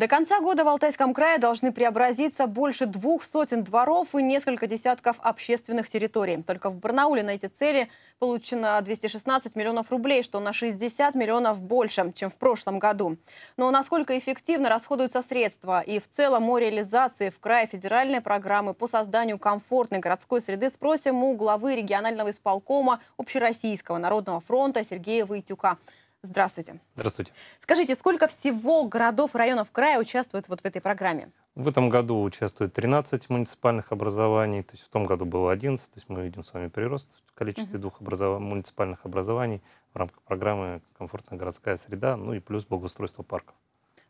До конца года в Алтайском крае должны преобразиться больше двух сотен дворов и несколько десятков общественных территорий. Только в Барнауле на эти цели получено 216 миллионов рублей, что на 60 миллионов больше, чем в прошлом году. Но насколько эффективно расходуются средства и в целом о реализации в крае федеральной программы по созданию комфортной городской среды спросим у главы регионального исполкома Общероссийского народного фронта Сергея Войтюка. Здравствуйте. Здравствуйте. Скажите, сколько всего городов и районов края участвуют вот в этой программе? В этом году участвует 13 муниципальных образований, то есть в том году было 11, то есть мы видим с вами прирост в количестве угу. двух образов... муниципальных образований в рамках программы «Комфортная городская среда», ну и плюс благоустройство парков.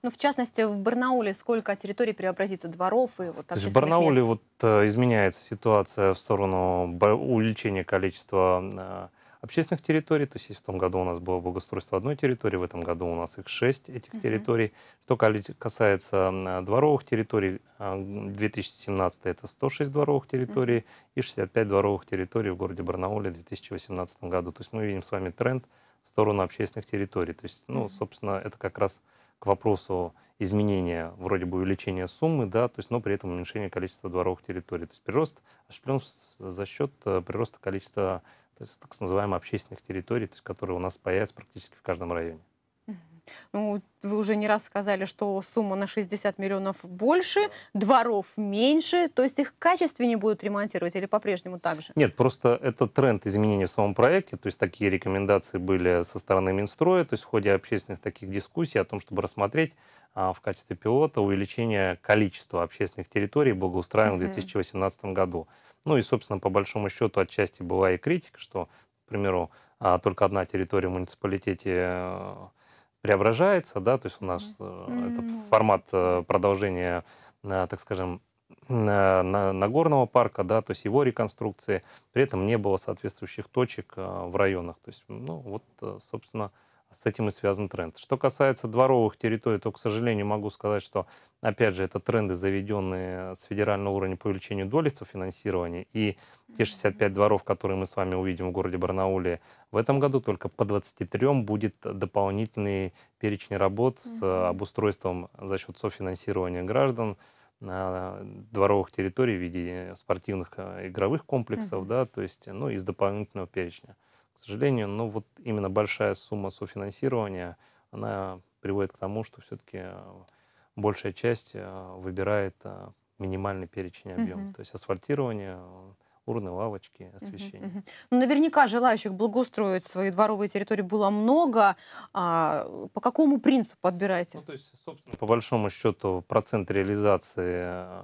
Ну, в частности, в Барнауле сколько территорий преобразится, дворов и вот То есть в Барнауле мест? вот э, изменяется ситуация в сторону увеличения количества э, общественных территорий. То есть в том году у нас было благоустройство одной территории, в этом году у нас их шесть этих угу. территорий. Что касается дворовых территорий, 2017 а, это 106 дворовых территорий угу. и 65 дворовых территорий в городе Барнауле в 2018 году. То есть мы видим с вами тренд в сторону общественных территорий. То есть, ну, собственно, это как раз к вопросу изменения вроде бы увеличения суммы, да, то есть, но при этом уменьшение количества дворовых территорий. То есть прирост осуществлен за счет э, прироста количества так называемых общественных территорий, то есть, которые у нас появятся практически в каждом районе. Ну, вы уже не раз сказали, что сумма на 60 миллионов больше, дворов меньше, то есть их качественнее будут ремонтировать или по-прежнему так же? Нет, просто это тренд изменения в самом проекте, то есть такие рекомендации были со стороны Минстроя, то есть в ходе общественных таких дискуссий о том, чтобы рассмотреть а, в качестве пилота увеличение количества общественных территорий благоустраиваемых mm-hmm. в 2018 году. Ну и, собственно, по большому счету отчасти была и критика, что, к примеру, а, только одна территория в муниципалитете э, преображается, да, то есть у нас mm-hmm. этот формат э, продолжения, э, так скажем, Нагорного парка, да, то есть его реконструкции, при этом не было соответствующих точек в районах. То есть, ну, вот, собственно, с этим и связан тренд. Что касается дворовых территорий, то, к сожалению, могу сказать, что, опять же, это тренды, заведенные с федерального уровня по увеличению доли софинансирования. И те 65 дворов, которые мы с вами увидим в городе Барнауле в этом году, только по 23 будет дополнительный перечень работ с э, обустройством за счет софинансирования граждан на дворовых территорий в виде спортивных э, игровых комплексов, да, то есть, ну, из дополнительного перечня. К сожалению, ну вот именно большая сумма софинансирования, она приводит к тому, что все-таки э, большая часть э, выбирает э, минимальный перечень объема. Угу. То есть асфальтирование, урны, лавочки, освещение. Угу, угу. Ну, наверняка желающих благоустроить свои дворовые территории было много. А по какому принципу отбираете? Ну, то есть, собственно, по большому счету процент реализации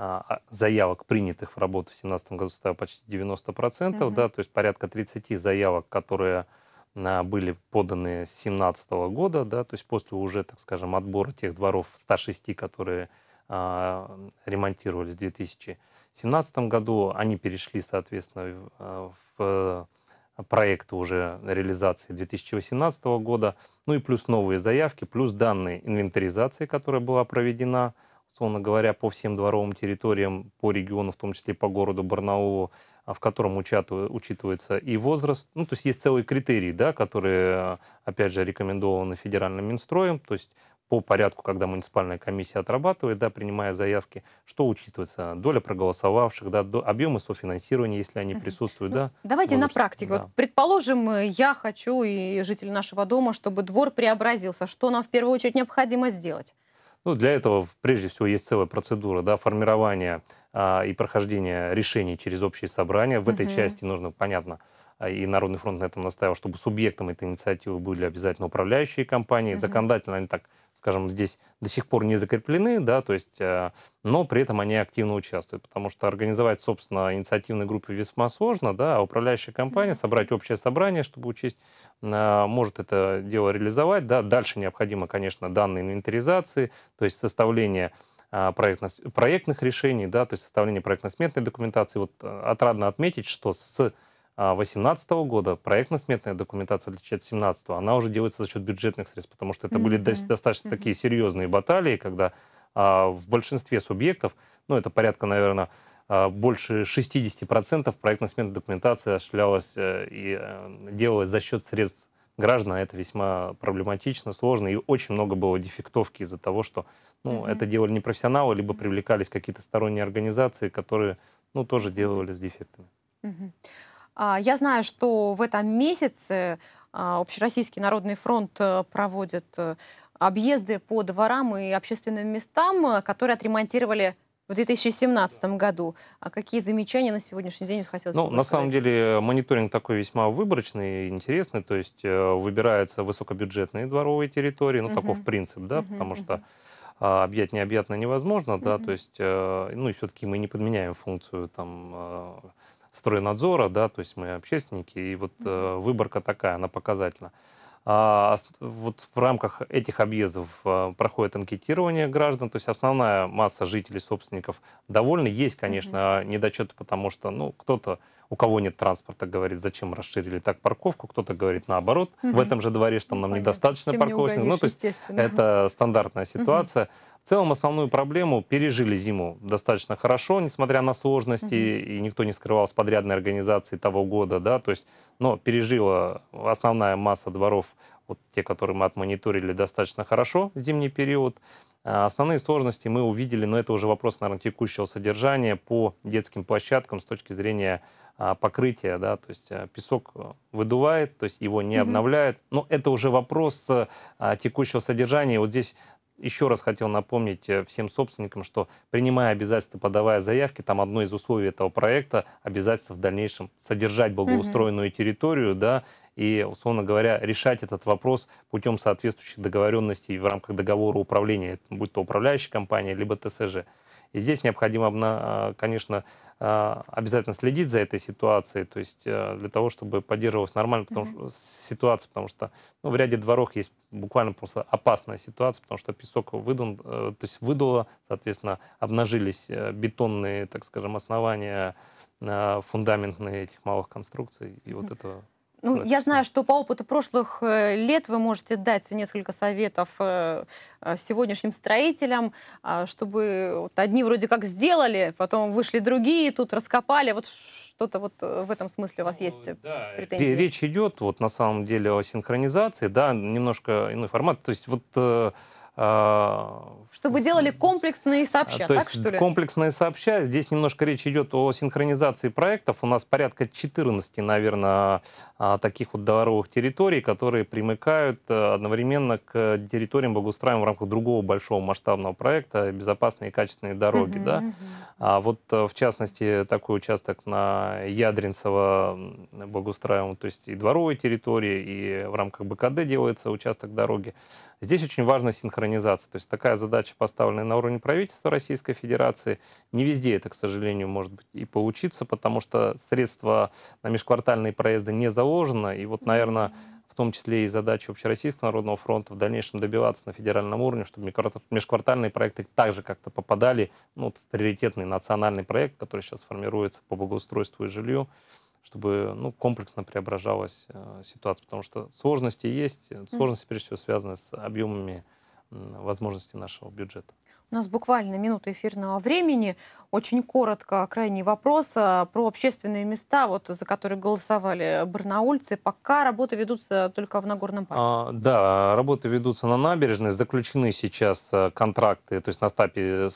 а, а, заявок, принятых в работу в 2017 году, составил почти 90%, угу. да, то есть порядка 30 заявок, которые а, были поданы с 2017 года, да, то есть после уже, так скажем, отбора тех дворов 106, которые а, ремонтировались в 2017 году, они перешли, соответственно, в проекты уже реализации 2018 года, ну и плюс новые заявки, плюс данные инвентаризации, которая была проведена условно говоря, по всем дворовым территориям, по региону, в том числе по городу Барнаулу, а, в котором учитывается и возраст. Ну, то есть есть целые критерии, да, которые, а, опять же, рекомендованы федеральным Минстроем, то есть по порядку, когда муниципальная комиссия отрабатывает, да, принимая заявки, что учитывается? Доля проголосовавших, да, объемы софинансирования, если они присутствуют, ну, да? Давайте возраст, на практику. Да. Вот, предположим, э, я хочу и житель нашего дома, чтобы двор преобразился. Что нам в первую очередь необходимо сделать? Ну, для этого, прежде всего, есть целая процедура да, формирования а, и прохождения решений через общие собрания. В угу. этой части нужно, понятно, а, и Народный фронт на этом настаивал, чтобы субъектом этой инициативы были обязательно управляющие компании. Угу. Законодательно они так, скажем, здесь до сих пор не закреплены, да, то есть, э, но при этом они активно участвуют, потому что организовать, собственно, инициативной группе весьма сложно, да, а управляющая компания, собрать общее собрание, чтобы учесть, э, может это дело реализовать, да, дальше необходимо, конечно, данные инвентаризации, то есть составление э, проектно проектных решений, да, то есть составление проектно-сметной документации. Вот отрадно отметить, что с 2018 а, года проектно-сметная документация, в от 2017, она уже делается за счет бюджетных средств, потому что это mm-hmm. были достаточно mm-hmm. такие серьезные баталии, когда а, в большинстве субъектов, ну это порядка, наверное, а, больше 60% проектно-сметной документации осуществлялась э, и э, делалась за счет средств граждан, а это весьма проблематично, сложно, и очень много было дефектовки из-за того, что ну, mm-hmm. это делали не профессионалы, либо привлекались какие-то сторонние организации, которые ну, тоже делали с дефектами. Mm-hmm. А, я знаю, что в этом месяце а, Общероссийский народный фронт э, проводит э, объезды по дворам и общественным местам, э, которые отремонтировали в 2017 году. А какие замечания на сегодняшний день хотелось ну, бы На самом деле мониторинг такой весьма выборочный и интересный. То есть выбираются высокобюджетные дворовые территории. Ну, угу. таков принцип, да, угу, потому угу. что а, объять необъятно невозможно, да, то есть, ну, и все-таки мы не подменяем функцию там стройнадзора, да, то есть мы общественники, и вот э, выборка такая, она показательна. А, вот в рамках этих объездов э, проходит анкетирование граждан, то есть основная масса жителей, собственников довольны. Есть, конечно, mm недочеты, потому что, ну, кто-то, у кого нет транспорта, говорит, зачем расширили так парковку, кто-то говорит наоборот, mm в этом же дворе, что ну, нам Понятно. недостаточно Всем парковочных. Не ну, то есть это стандартная ситуация. mm В целом основную проблему пережили зиму достаточно хорошо, несмотря на сложности, mm и никто не скрывал с подрядной организации того года, да, то есть, но пережила основная масса дворов вот те, которые мы отмониторили достаточно хорошо в зимний период. А, основные сложности мы увидели, но это уже вопрос, наверное, текущего содержания по детским площадкам с точки зрения а, покрытия, да, то есть а, песок э, выдувает, то есть его не mm обновляют. Но это уже вопрос э, текущего содержания. Вот здесь еще раз хотел напомнить э, всем собственникам, что принимая обязательства, подавая заявки, там одно из условий этого проекта – обязательство в дальнейшем содержать благоустроенную mm-hmm. территорию, да, и, условно говоря, решать этот вопрос путем соответствующих договоренностей в рамках договора управления, будь то управляющая компания, либо ТСЖ. И здесь необходимо, а, конечно, а, обязательно следить за этой ситуацией, то есть э, для того, чтобы поддерживалась нормальная потому, mm ситуация, потому что ну, в ряде дворов есть буквально просто опасная ситуация, потому что песок выдун, э, то есть выдуло, соответственно, обнажились э, бетонные, так скажем, основания фундаментные этих малых конструкций, и вот этого. Ну, я знаю, что по опыту прошлых э, лет вы можете дать несколько советов э, э, сегодняшним строителям, а, чтобы вот одни вроде как сделали, потом вышли другие, тут раскопали. Вот что-то вот в этом смысле у вас ну, есть да. претензии? Речь идет вот на самом деле о синхронизации, да, немножко иной формат. То есть вот а, Чтобы делали комплексные сообща, То так есть что ли? комплексные сообща. Здесь немножко речь идет о синхронизации проектов. У нас порядка 14, наверное, а, таких вот дворовых территорий, которые примыкают э, одновременно к территориям благоустраиваем в рамках другого большого масштабного проекта «Безопасные и качественные дороги». да? А вот, э, в частности, такой участок на Ядринцево благоустраиваем, то есть и дворовые территории, и в рамках БКД делается участок дороги. Здесь очень важно синхронизация синхронизации. То есть такая задача поставлена на уровне правительства Российской Федерации. Не везде это, к сожалению, может быть и получиться потому что средства на межквартальные проезды не заложено. И вот, наверное, в том числе и задача Общероссийского народного фронта в дальнейшем добиваться на федеральном уровне, чтобы межквартальные проекты также как-то попадали ну, вот в приоритетный национальный проект, который сейчас формируется по благоустройству и жилью чтобы ну, комплексно преображалась э, ситуация, потому что сложности есть, э, сложности, прежде всего, связаны с объемами возможности нашего бюджета. У нас буквально минута эфирного времени. Очень коротко крайний вопрос а, про общественные места, вот, за которые голосовали барнаульцы. Пока работы ведутся только в Нагорном парке. А, да, работы ведутся на набережной. Заключены сейчас э, контракты, то есть на этапе,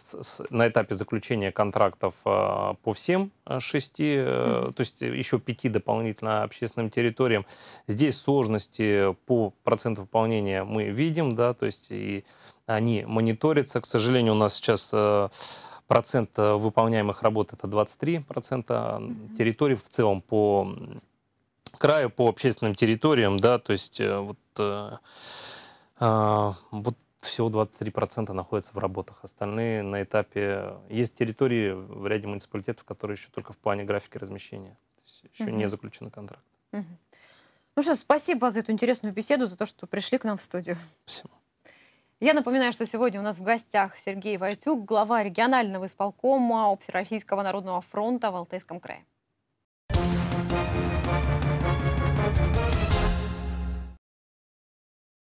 на этапе заключения контрактов а, по всем э, шести, mm-hmm. то есть еще пяти дополнительно общественным территориям. Здесь сложности по проценту выполнения мы видим, да, то есть и они мониторятся. К сожалению, у нас сейчас э, процент э, выполняемых работ это 23%, mm-hmm. в целом по краю, по общественным территориям, да, то есть э, вот, вот всего 23% находятся в работах. Остальные на этапе... Есть территории в ряде муниципалитетов, которые еще только в плане графики размещения. То есть еще угу. не заключены контракт. Угу. Ну что, спасибо за эту интересную беседу, за то, что пришли к нам в студию. Спасибо. Я напоминаю, что сегодня у нас в гостях Сергей Войтюк, глава регионального исполкома Общероссийского народного фронта в Алтайском крае.